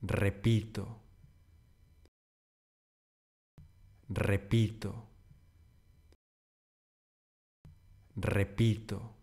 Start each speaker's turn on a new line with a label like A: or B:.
A: repito, repito, repito.